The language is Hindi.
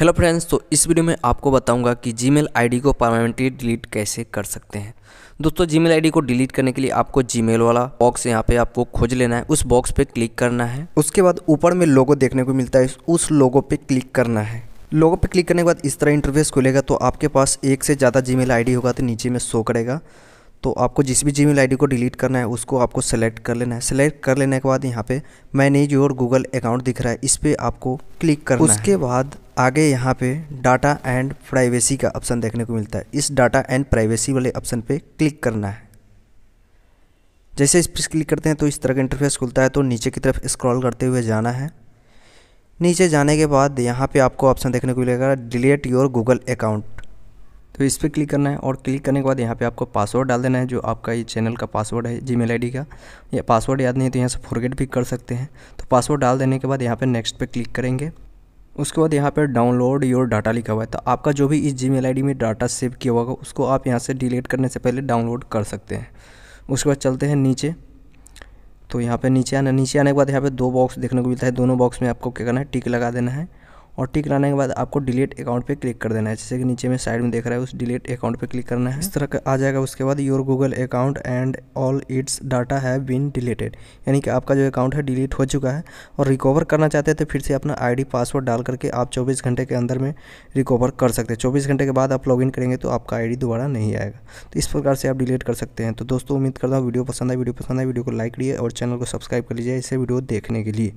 हेलो फ्रेंड्स तो इस वीडियो में आपको बताऊंगा कि जीमेल आईडी को परमानेंटली डिलीट कैसे कर सकते हैं दोस्तों जीमेल आईडी को डिलीट करने के लिए आपको जीमेल वाला बॉक्स यहाँ पे आपको खोज लेना है उस बॉक्स पे क्लिक करना है उसके बाद ऊपर में लोगो देखने को मिलता है उस लोगो पे क्लिक करना है लोगो पे क्लिक करने के बाद इस तरह इंटरव्यूस खुलेगा तो आपके पास एक से ज़्यादा जी मेल होगा तो नीचे में शो करेगा तो आपको जिस भी जी मेल को डिलीट करना है उसको आपको सेलेक्ट कर लेना है सेलेक्ट कर लेने के बाद यहाँ पे मैनेज जो गूगल अकाउंट दिख रहा है इस पर आपको क्लिक करना उसके बाद आगे यहाँ पे डाटा एंड प्राइवेसी का ऑप्शन देखने को मिलता है इस डाटा एंड प्राइवेसी वाले ऑप्शन पे क्लिक करना है जैसे इस पर क्लिक करते हैं तो इस तरह का इंटरफेस खुलता है तो नीचे की तरफ स्क्रॉल करते हुए जाना है नीचे जाने के बाद यहाँ पे आपको ऑप्शन देखने को मिलेगा डिलीट योर गूगल अकाउंट तो इस पर क्लिक करना है और क्लिक करने के बाद यहाँ पर आपको पासवर्ड डाल देना है जो आपका ये चैनल का पासवर्ड है जी मेल का या पासवर्ड याद नहीं है तो यहाँ से फॉरगेट भी कर सकते हैं तो पासवर्ड डाल देने के बाद यहाँ पर नेक्स्ट पे क्लिक करेंगे उसके बाद यहाँ पर डाउनलोड योर डाटा लिखा हुआ है तो आपका जो भी इस जी मेल में डाटा सेव किया हुआ उसको आप यहाँ से डिलीट करने से पहले डाउनलोड कर सकते हैं उसके बाद चलते हैं नीचे तो यहाँ पे नीचे आना नीचे आने के बाद यहाँ पे दो बॉक्स देखने को मिलता है दोनों बॉक्स में आपको क्या करना है टिक लगा देना है और टिक लाने के बाद आपको डिलीट अकाउंट पे क्लिक कर देना है जैसे कि नीचे में साइड में देख रहा है उस डिलीट अकाउंट पे क्लिक करना है इस तरह का आ जाएगा उसके बाद your Google account and all its data have been deleted यानी कि आपका जो अकाउंट है डिलीट हो चुका है और रिकवर करना चाहते हैं तो फिर से अपना आई पासवर्ड डाल करके आप चौबीस घंटे के अंदर में रिकवर कर सकते हैं चौबीस घंटे के बाद आप लॉग करेंगे तो आपका आई दोबारा नहीं आएगा तो इस प्रकार से आप डिलीट कर सकते हैं तो दोस्तों उम्मीद करता हूँ वीडियो पसंद आए वीडियो पसंद आए वीडियो को लाइक करिए और चैनल को सब्सक्राइब कर लीजिए इसे वीडियो देखने के लिए